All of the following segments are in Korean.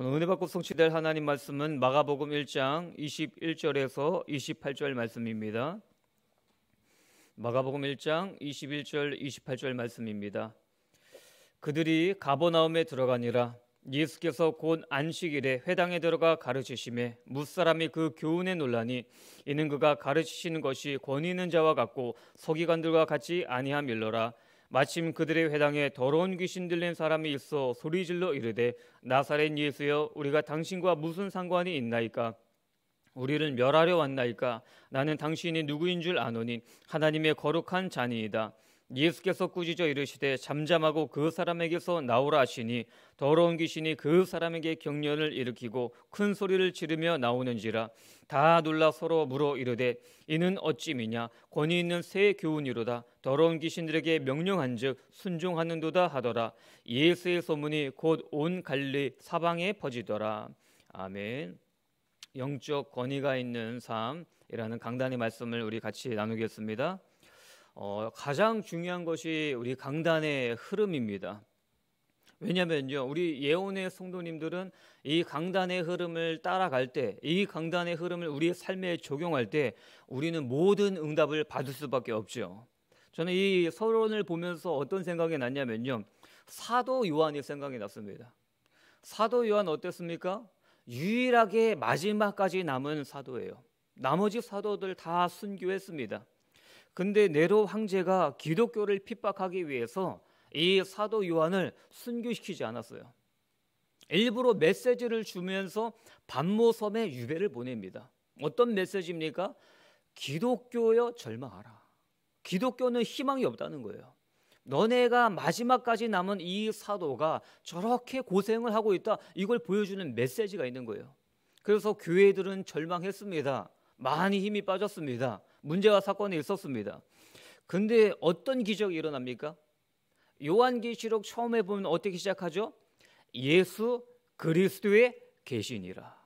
오늘 은혜 받고 성취될 하나님 말씀은 마가복음 1장 21절에서 28절 말씀입니다. 마가복음 1장 21절 28절 말씀입니다. 그들이 가버나움에 들어가니라 예수께서 곧 안식일에 회당에 들어가 가르치심에 무사람이 그 교훈에 논란이 이는 그가 가르치시는 것이 권위 있는 자와 같고 서기관들과 같이 아니함일러라 마침 그들의 회당에 더러운 귀신 들린 사람이 있어 소리질러 이르되 나사렛 예수여 우리가 당신과 무슨 상관이 있나이까 우리를 멸하려 왔나이까 나는 당신이 누구인 줄 아노니 하나님의 거룩한 자니이다 예수께서 꾸짖어 이르시되 잠잠하고 그 사람에게서 나오라 하시니 더러운 귀신이 그 사람에게 경련을 일으키고 큰 소리를 지르며 나오는지라 다 놀라 서로 물어 이르되 이는 어찌미냐 권위 있는 새 교훈이로다 더러운 귀신들에게 명령한즉 순종하는도다 하더라 예수의 소문이 곧 온 갈리 사방에 퍼지더라 아멘 영적 권위가 있는 삶이라는 강단의 말씀을 우리 같이 나누겠습니다. 어, 가장 중요한 것이 우리 강단의 흐름입니다. 왜냐면요, 우리 예언의 성도님들은 이 강단의 흐름을 따라갈 때, 이 강단의 흐름을 우리의 삶에 적용할 때, 우리는 모든 응답을 받을 수밖에 없죠. 저는 이 서론을 보면서 어떤 생각이 났냐면요, 사도 요한이 생각이 났습니다. 사도 요한 어땠습니까? 유일하게 마지막까지 남은 사도예요. 나머지 사도들 다 순교했습니다. 근데 네로 황제가 기독교를 핍박하기 위해서 이 사도 요한을 순교시키지 않았어요. 일부러 메시지를 주면서 반모섬에 유배를 보냅니다. 어떤 메시지입니까? 기독교여 절망하라. 기독교는 희망이 없다는 거예요. 너네가 마지막까지 남은 이 사도가 저렇게 고생을 하고 있다. 이걸 보여주는 메시지가 있는 거예요. 그래서 교회들은 절망했습니다. 많이 힘이 빠졌습니다. 문제와 사건이 있었습니다. 근데 어떤 기적이 일어납니까? 요한계시록 처음에 보면 어떻게 시작하죠? 예수 그리스도의 계시니라.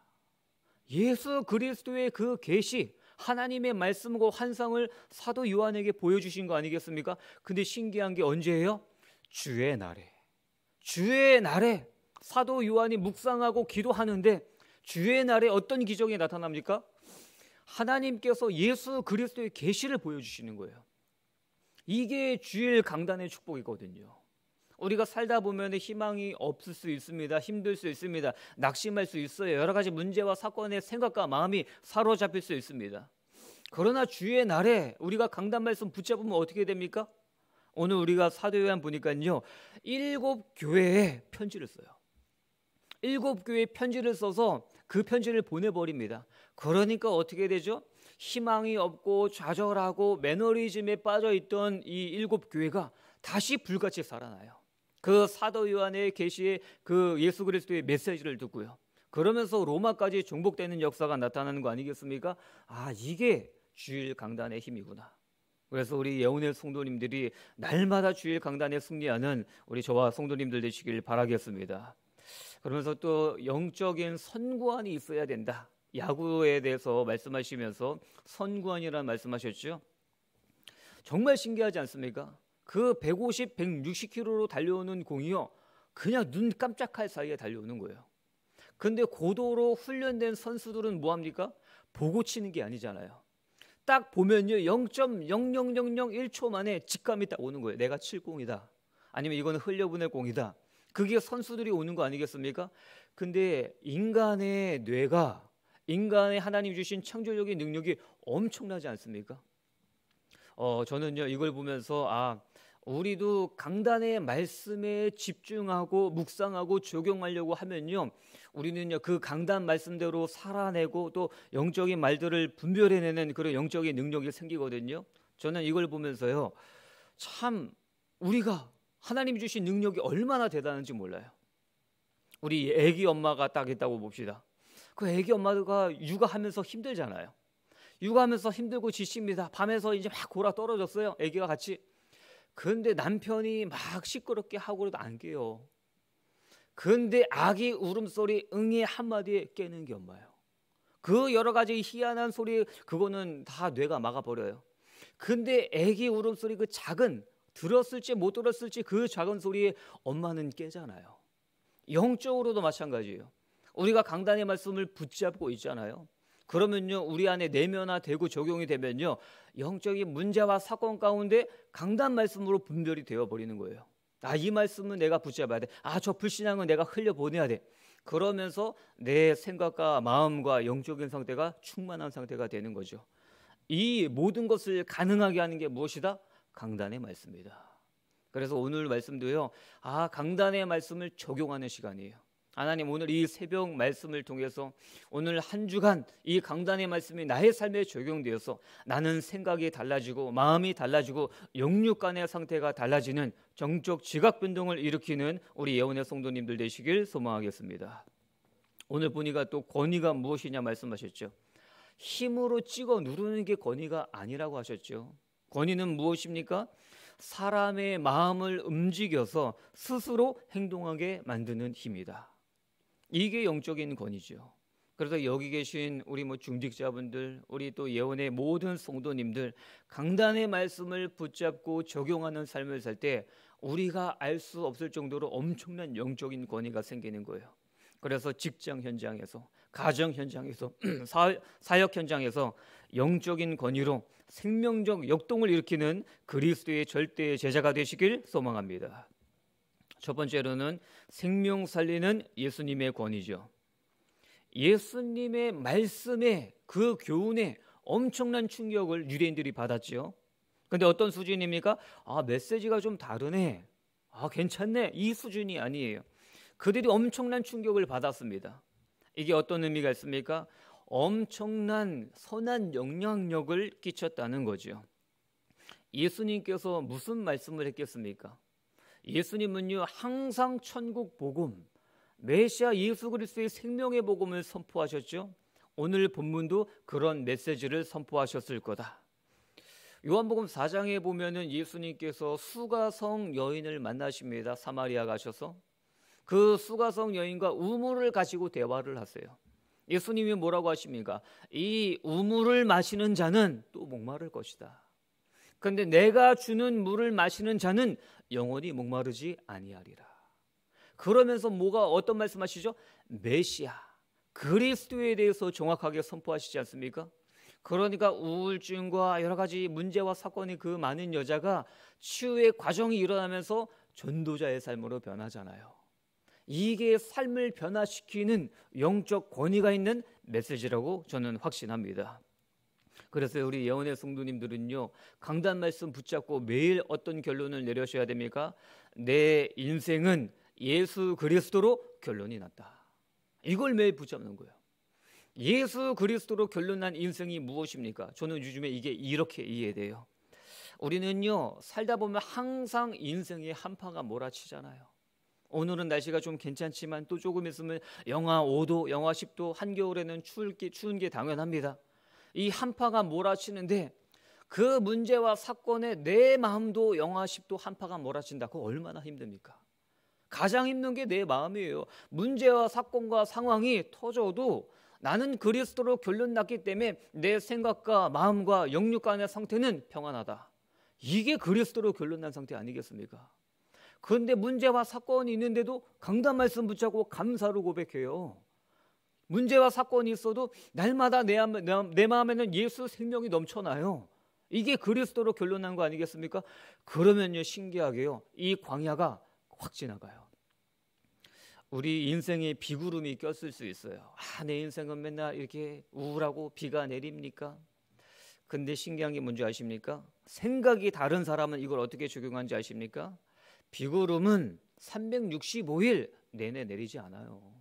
예수 그리스도의 그 계시 하나님의 말씀과 환상을 사도 요한에게 보여주신 거 아니겠습니까? 근데 신기한 게 언제예요? 주의 날에. 주의 날에 사도 요한이 묵상하고 기도하는데 주의 날에 어떤 기적이 나타납니까? 하나님께서 예수 그리스도의 계시를 보여주시는 거예요. 이게 주일 강단의 축복이거든요. 우리가 살다 보면 희망이 없을 수 있습니다. 힘들 수 있습니다. 낙심할 수 있어요. 여러 가지 문제와 사건의 생각과 마음이 사로잡힐 수 있습니다. 그러나 주의 날에 우리가 강단 말씀 붙잡으면 어떻게 됩니까? 오늘 우리가 사도요한 보니까요. 일곱 교회에 편지를 써요. 일곱 교회에 편지를 써서 그 편지를 보내버립니다. 그러니까 어떻게 되죠? 희망이 없고 좌절하고 매너리즘에 빠져 있던 이 일곱 교회가 다시 불같이 살아나요. 그 사도 요한의 계시의 그 예수 그리스도의 메시지를 듣고요. 그러면서 로마까지 중복되는 역사가 나타나는 거 아니겠습니까? 아, 이게 주일 강단의 힘이구나. 그래서 우리 예언의 성도님들이 날마다 주일 강단에 승리하는 우리 저와 성도님들 되시길 바라겠습니다. 그러면서 또 영적인 선구안이 있어야 된다. 야구에 대해서 말씀하시면서 선구안이라는 말씀하셨죠. 정말 신기하지 않습니까? 그 150, 160km로 달려오는 공이요. 그냥 눈 깜짝할 사이에 달려오는 거예요. 근데 고도로 훈련된 선수들은 뭐 합니까? 보고 치는 게 아니잖아요. 딱 보면요. 0.00001초 만에 직감이 딱 오는 거예요. 내가 칠 공이다. 아니면 이거는 흘려보낼 공이다. 그게 선수들이 오는 거 아니겠습니까? 근데 인간의 뇌가 인간의 하나님 주신 창조적인 능력이 엄청나지 않습니까? 어, 저는요 이걸 보면서 아 우리도 강단의 말씀에 집중하고 묵상하고 적용하려고 하면요 우리는요 그 강단 말씀대로 살아내고 또 영적인 말들을 분별해내는 그런 영적인 능력이 생기거든요. 저는 이걸 보면서요 참 우리가 하나님이 주신 능력이 얼마나 대단한지 몰라요. 우리 애기 엄마가 딱 있다고 봅시다. 그 애기 엄마가 육아하면서 힘들잖아요. 육아하면서 힘들고 지칩니다. 밤에서 이제 막 골아 떨어졌어요. 애기가 같이. 근데 남편이 막 시끄럽게 하고도 안 깨요. 근데 아기 울음소리 응애 한마디에 깨는 게 엄마예요. 그 여러 가지 희한한 소리 그거는 다 뇌가 막아버려요. 근데 애기 울음소리 그 작은 들었을지 못 들었을지 그 작은 소리에 엄마는 깨잖아요. 영적으로도 마찬가지예요. 우리가 강단의 말씀을 붙잡고 있잖아요. 그러면요, 우리 안에 내면화되고 적용이 되면요, 영적인 문제와 사건 가운데 강단 말씀으로 분별이 되어 버리는 거예요. 아, 이 말씀은 내가 붙잡아야 돼. 아, 저 불신앙은 내가 흘려 보내야 돼. 그러면서 내 생각과 마음과 영적인 상태가 충만한 상태가 되는 거죠. 이 모든 것을 가능하게 하는 게 무엇이다? 강단의 말씀입니다. 그래서 오늘 말씀도요. 아, 강단의 말씀을 적용하는 시간이에요. 하나님 오늘 이 새벽 말씀을 통해서 오늘 한 주간 이 강단의 말씀이 나의 삶에 적용되어서 나는 생각이 달라지고 마음이 달라지고 영육 간의 상태가 달라지는 정적 지각 변동을 일으키는 우리 예원의 성도님들 되시길 소망하겠습니다. 오늘 보니까 또 권위가 무엇이냐 말씀하셨죠. 힘으로 찍어 누르는 게 권위가 아니라고 하셨죠. 권위는 무엇입니까? 사람의 마음을 움직여서 스스로 행동하게 만드는 힘이다. 이게 영적인 권위죠. 그래서 여기 계신 우리 뭐 중직자분들, 우리 또 예원의 모든 성도님들 강단의 말씀을 붙잡고 적용하는 삶을 살 때 우리가 알 수 없을 정도로 엄청난 영적인 권위가 생기는 거예요. 그래서 직장 현장에서 가정 현장에서 사역 현장에서 영적인 권위로 생명적 역동을 일으키는 그리스도의 절대 제자가 되시길 소망합니다. 첫 번째로는 생명 살리는 예수님의 권위죠. 예수님의 말씀에 그 교훈에 엄청난 충격을 유대인들이 받았지요. 근데 어떤 수준입니까? 아, 메시지가 좀 다르네. 아, 괜찮네. 이 수준이 아니에요. 그들이 엄청난 충격을 받았습니다. 이게 어떤 의미가 있습니까? 엄청난 선한 영향력을 끼쳤다는 거죠. 예수님께서 무슨 말씀을 했겠습니까? 예수님은요 항상 천국 복음, 메시아 예수 그리스도의 생명의 복음을 선포하셨죠. 오늘 본문도 그런 메시지를 선포하셨을 거다. 요한복음 4장에 보면은 예수님께서 수가성 여인을 만나십니다. 사마리아 가셔서 그 수가성 여인과 우물을 가지고 대화를 하세요. 예수님이 뭐라고 하십니까? 이 우물을 마시는 자는 또 목마를 것이다. 그런데 내가 주는 물을 마시는 자는 영원히 목마르지 아니하리라. 그러면서 뭐가 어떤 말씀하시죠? 메시아 그리스도에 대해서 정확하게 선포하시지 않습니까? 그러니까 우울증과 여러 가지 문제와 사건이 그 많은 여자가 치유의 과정이 일어나면서 전도자의 삶으로 변하잖아요. 이게 삶을 변화시키는 영적 권위가 있는 메시지라고 저는 확신합니다. 그래서 우리 예언의 성도님들은요 강단 말씀 붙잡고 매일 어떤 결론을 내려셔야 됩니까? 내 인생은 예수 그리스도로 결론이 났다. 이걸 매일 붙잡는 거예요. 예수 그리스도로 결론난 인생이 무엇입니까? 저는 요즘에 이게 이렇게 이해돼요. 우리는요 살다 보면 항상 인생의 한파가 몰아치잖아요. 오늘은 날씨가 좀 괜찮지만 또 조금 있으면 영하 5도, 영하 10도, 한겨울에는 추울 게, 추운 게 당연합니다. 이 한파가 몰아치는데 그 문제와 사건에 내 마음도 영하 10도 한파가 몰아친다고 얼마나 힘듭니까? 가장 힘든 게 내 마음이에요. 문제와 사건과 상황이 터져도 나는 그리스도로 결론났기 때문에 내 생각과 마음과 영육 간의 상태는 평안하다. 이게 그리스도로 결론난 상태 아니겠습니까? 그런데 문제와 사건이 있는데도 강단 말씀 붙잡고 감사로 고백해요. 문제와 사건이 있어도 날마다 내, 내, 내 마음에는 예수 생명이 넘쳐나요. 이게 그리스도로 결론난 거 아니겠습니까? 그러면요 신기하게요 이 광야가 확 지나가요. 우리 인생에 비구름이 꼈을 수 있어요. 아, 내 인생은 맨날 이렇게 우울하고 비가 내립니까? 근데 신기한 게 뭔지 아십니까? 생각이 다른 사람은 이걸 어떻게 적용하는지 아십니까? 비구름은 365일 내내 내리지 않아요.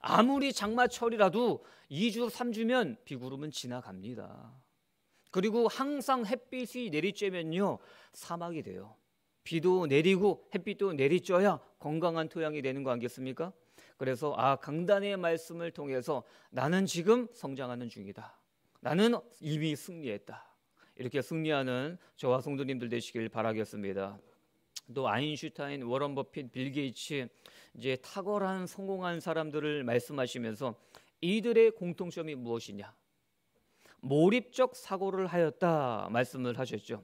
아무리 장마철이라도 2주, 3주면 비구름은 지나갑니다. 그리고 항상 햇빛이 내리쬐면요. 사막이 돼요. 비도 내리고 햇빛도 내리쬐야 건강한 토양이 되는 거 아니겠습니까? 그래서 아, 강단의 말씀을 통해서 나는 지금 성장하는 중이다. 나는 이미 승리했다. 이렇게 승리하는 저와 성도님들 되시길 바라겠습니다. 또 아인슈타인, 워런 버핏, 빌 게이츠 이제 탁월한 성공한 사람들을 말씀하시면서 이들의 공통점이 무엇이냐? 몰입적 사고를 하였다 말씀을 하셨죠.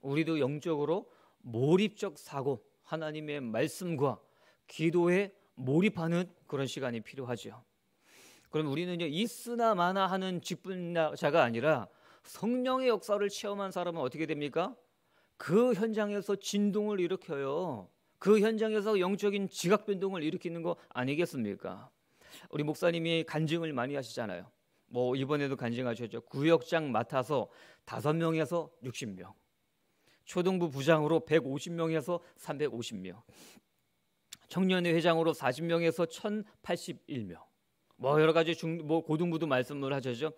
우리도 영적으로 몰입적 사고, 하나님의 말씀과 기도에 몰입하는 그런 시간이 필요하죠. 그럼 우리는 있으나 마나 하는 직분자가 아니라 성령의 역사를 체험한 사람은 어떻게 됩니까? 그 현장에서 진동을 일으켜요. 그 현장에서 영적인 지각 변동을 일으키는 거 아니겠습니까? 우리 목사님이 간증을 많이 하시잖아요. 뭐 이번에도 간증하셨죠. 구역장 맡아서 다섯 명에서 육십 명 초등부 부장으로 백오십 명에서 삼백오십 명 청년회 회장으로 사십 명에서 천팔십일 명뭐 여러 가지 중 뭐 고등부도 말씀을 하셨죠.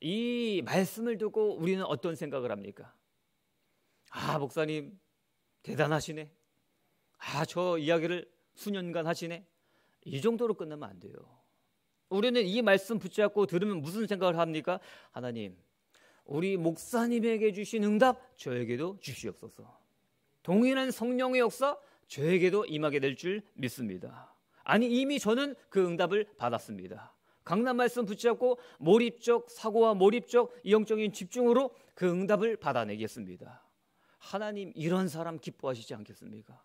이 말씀을 듣고 우리는 어떤 생각을 합니까? 아, 목사님, 대단하시네. 아, 저 이야기를 수년간 하시네. 이 정도로 끝나면 안 돼요. 우리는 이 말씀 붙잡고 들으면 무슨 생각을 합니까? 하나님, 우리 목사님에게 주신 응답, 저에게도 주시옵소서. 동일한 성령의 역사, 저에게도 임하게 될 줄 믿습니다. 아니, 이미 저는 그 응답을 받았습니다. 강남 말씀 붙잡고 몰입적 사고와 몰입적 영적인 집중으로 그 응답을 받아내겠습니다. 하나님 이런 사람 기뻐하시지 않겠습니까?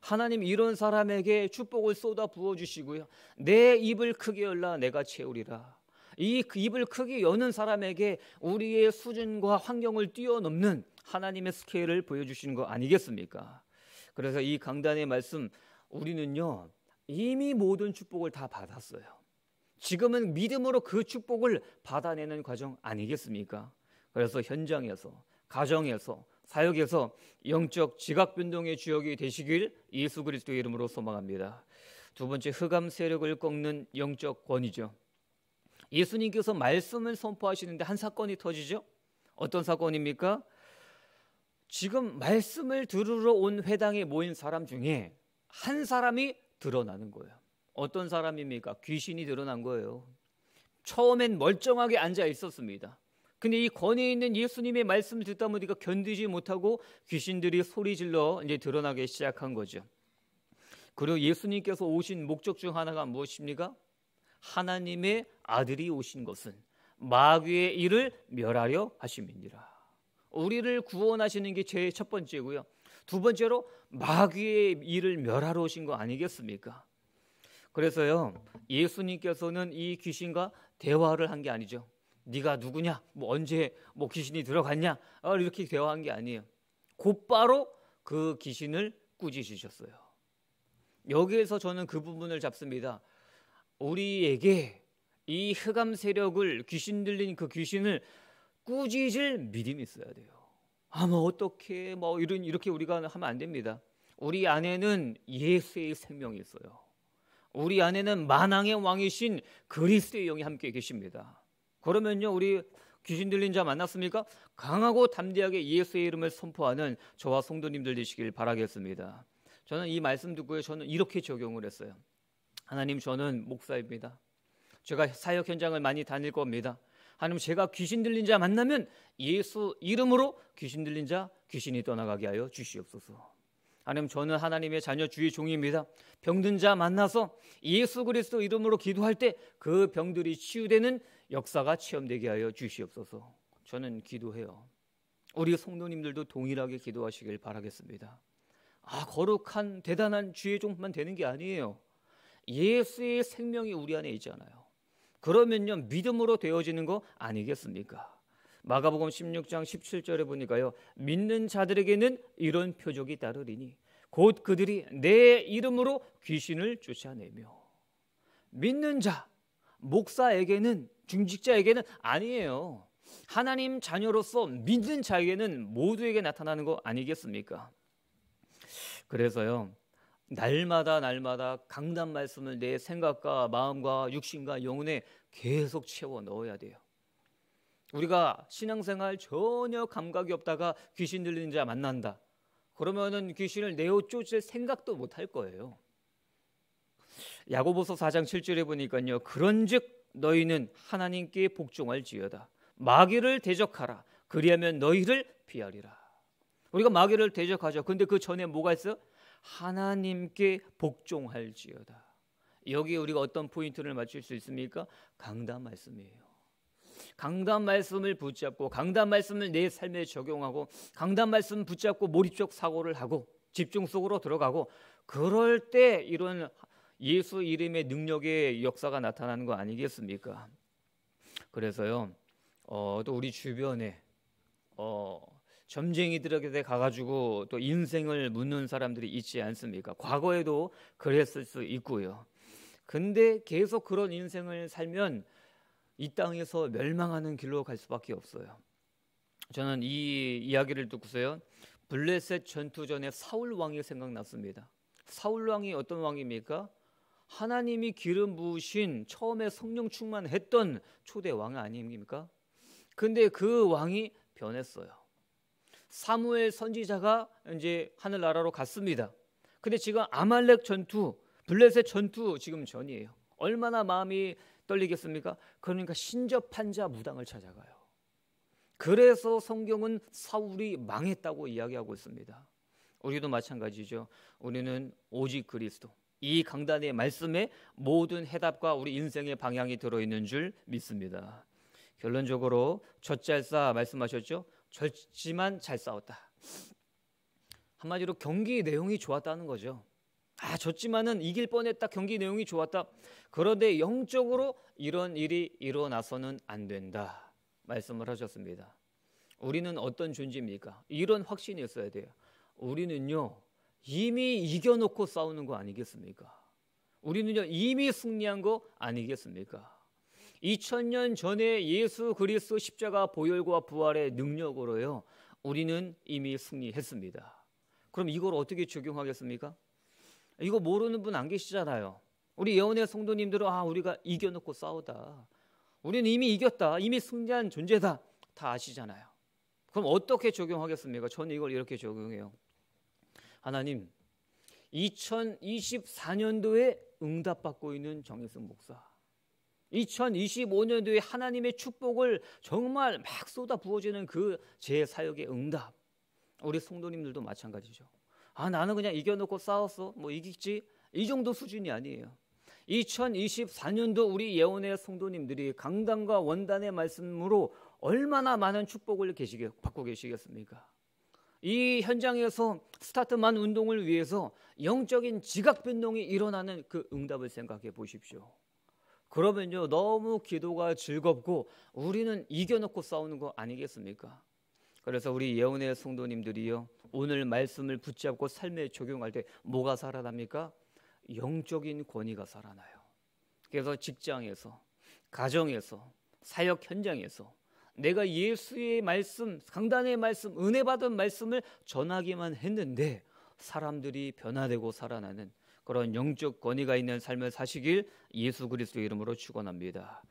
하나님 이런 사람에게 축복을 쏟아 부어 주시고요. 내 입을 크게 열라 내가 채우리라. 이 그 입을 크게 여는 사람에게 우리의 수준과 환경을 뛰어넘는 하나님의 스케일을 보여 주시는 거 아니겠습니까? 그래서 이 강단의 말씀 우리는요. 이미 모든 축복을 다 받았어요. 지금은 믿음으로 그 축복을 받아내는 과정 아니겠습니까? 그래서 현장에서 가정에서 사역에서 영적 지각 변동의 주역이 되시길 예수 그리스도의 이름으로 소망합니다. 두 번째 흑암 세력을 꺾는 영적 권위죠. 예수님께서 말씀을 선포하시는데 한 사건이 터지죠. 어떤 사건입니까? 지금 말씀을 들으러 온 회당에 모인 사람 중에 한 사람이 드러나는 거예요. 어떤 사람입니까? 귀신이 드러난 거예요. 처음엔 멀쩡하게 앉아 있었습니다. 근데 이 권위 있는 예수님의 말씀을 듣다 보니까 견디지 못하고 귀신들이 소리 질러 이제 드러나기 시작한 거죠. 그리고 예수님께서 오신 목적 중 하나가 무엇입니까? 하나님의 아들이 오신 것은 마귀의 일을 멸하려 하심이니라. 우리를 구원하시는 게제일첫 번째고요. 두 번째로 마귀의 일을 멸하러 오신 거 아니겠습니까? 그래서요. 예수님께서는 이 귀신과 대화를 한 게 아니죠. 네가 누구냐? 뭐 언제 뭐 귀신이 들어갔냐? 아, 이렇게 대화한 게 아니에요. 곧바로 그 귀신을 꾸짖으셨어요. 여기에서 저는 그 부분을 잡습니다. 우리에게 이 흑암 세력을 귀신 들린 그 귀신을 꾸짖을 믿음이 있어야 돼요. 아뭐 어떻게 뭐 이런 이렇게 우리가 하면 안 됩니다. 우리 안에는 예수의 생명이 있어요. 우리 안에는 만왕의 왕이신 그리스도의 영이 함께 계십니다. 그러면요, 우리 귀신 들린 자 만났습니까? 강하고 담대하게 예수의 이름을 선포하는 저와 성도님들 되시길 바라겠습니다. 저는 이 말씀 듣고 저는 이렇게 적용을 했어요. 하나님, 저는 목사입니다. 제가 사역 현장을 많이 다닐 겁니다. 하나님, 제가 귀신 들린 자 만나면 예수 이름으로 귀신 들린 자 귀신이 떠나가게 하여 주시옵소서. 하나님 저는 하나님의 자녀 주의 종입니다. 병든 자 만나서 예수 그리스도 이름으로 기도할 때 그 병들이 치유되는 역사가 체험되게 하여 주시옵소서. 저는 기도해요. 우리 성도님들도 동일하게 기도하시길 바라겠습니다. 아, 거룩한 대단한 주의 종만 되는 게 아니에요. 예수의 생명이 우리 안에 있잖아요. 그러면요 믿음으로 되어지는 거 아니겠습니까? 마가복음 16장 17절에 보니까요. 믿는 자들에게는 이런 표적이 따르리니 곧 그들이 내 이름으로 귀신을 쫓아내며 믿는 자 목사에게는 중직자에게는 아니에요. 하나님 자녀로서 믿는 자에게는 모두에게 나타나는 거 아니겠습니까? 그래서요. 날마다 날마다 강단 말씀을 내 생각과 마음과 육신과 영혼에 계속 채워 넣어야 돼요. 우리가 신앙생활 전혀 감각이 없다가 귀신 들리는 자 만난다. 그러면은 귀신을 내어 쫓을 생각도 못할 거예요. 야고보서 4장 7절에 보니까요. 그런즉 너희는 하나님께 복종할지어다. 마귀를 대적하라. 그리하면 너희를 피하리라. 우리가 마귀를 대적하죠. 근데 그 전에 뭐가 있어? 하나님께 복종할지어다. 여기에 우리가 어떤 포인트를 맞출 수 있습니까? 강단 말씀이에요. 강단 말씀을 붙잡고 강단 말씀을 내 삶에 적용하고 강단 말씀 붙잡고 몰입적 사고를 하고 집중 속으로 들어가고 그럴 때 이런 예수 이름의 능력의 역사가 나타나는 거 아니겠습니까? 그래서요. 어, 또 우리 주변에 어, 점쟁이들에게 가가지고 또 인생을 묻는 사람들이 있지 않습니까? 과거에도 그랬을 수 있고요. 근데 계속 그런 인생을 살면 이 땅에서 멸망하는 길로 갈 수밖에 없어요. 저는 이 이야기를 듣고서요. 블레셋 전투 전에 사울 왕이 생각났습니다. 사울 왕이 어떤 왕입니까? 하나님이 기름 부으신 처음에 성령 충만했던 초대 왕 아닙니까? 근데 그 왕이 변했어요. 사무엘 선지자가 이제 하늘나라로 갔습니다. 근데 지금 아말렉 전투, 블레셋 전투 지금 전이에요. 얼마나 마음이 떨리겠습니까? 그러니까 신접한 자 무당을 찾아가요. 그래서 성경은 사울이 망했다고 이야기하고 있습니다. 우리도 마찬가지죠. 우리는 오직 그리스도. 이 강단의 말씀에 모든 해답과 우리 인생의 방향이 들어있는 줄 믿습니다. 결론적으로 젖잘싸 말씀하셨죠? 젖지만잘 싸웠다. 한마디로 경기 내용이 좋았다는 거죠. 아, 졌지만은 이길 뻔했다. 경기 내용이 좋았다. 그런데 영적으로 이런 일이 일어나서는 안 된다. 말씀을 하셨습니다. 우리는 어떤 존재입니까? 이런 확신이 었어야 돼요. 우리는요, 이미 이겨놓고 싸우는 거 아니겠습니까? 우리는요, 이미 승리한 거 아니겠습니까? 2000년 전에 예수 그리스도 십자가 보혈과 부활의 능력으로요. 우리는 이미 승리했습니다. 그럼 이걸 어떻게 적용하겠습니까? 이거 모르는 분 안 계시잖아요. 우리 예언의 성도님들은 아 우리가 이겨놓고 싸우다. 우리는 이미 이겼다. 이미 승리한 존재다. 다 아시잖아요. 그럼 어떻게 적용하겠습니까? 저는 이걸 이렇게 적용해요. 하나님, 2024년도에 응답받고 있는 정혜승 목사. 2025년도에 하나님의 축복을 정말 막 쏟아 부어지는 그 제 사역의 응답. 우리 성도님들도 마찬가지죠. 아, 나는 그냥 이겨놓고 싸웠어. 뭐 이기지. 이 정도 수준이 아니에요. 2024년도 우리 예언의 성도님들이 강단과 원단의 말씀으로 얼마나 많은 축복을 계시게, 받고 계시겠습니까? 이 현장에서 스타트만 운동을 위해서 영적인 지각 변동이 일어나는 그 응답을 생각해 보십시오. 그러면요, 너무 기도가 즐겁고 우리는 이겨놓고 싸우는 거 아니겠습니까? 그래서 우리 예언의 성도님들이요, 오늘 말씀을 붙잡고 삶에 적용할 때 뭐가 살아납니까? 영적인 권위가 살아나요. 그래서 직장에서, 가정에서, 사역 현장에서 내가 예수의 말씀, 강단의 말씀, 은혜 받은 말씀을 전하기만 했는데 사람들이 변화되고 살아나는 그런 영적 권위가 있는 삶을 사시길 예수 그리스도 이름으로 축원합니다.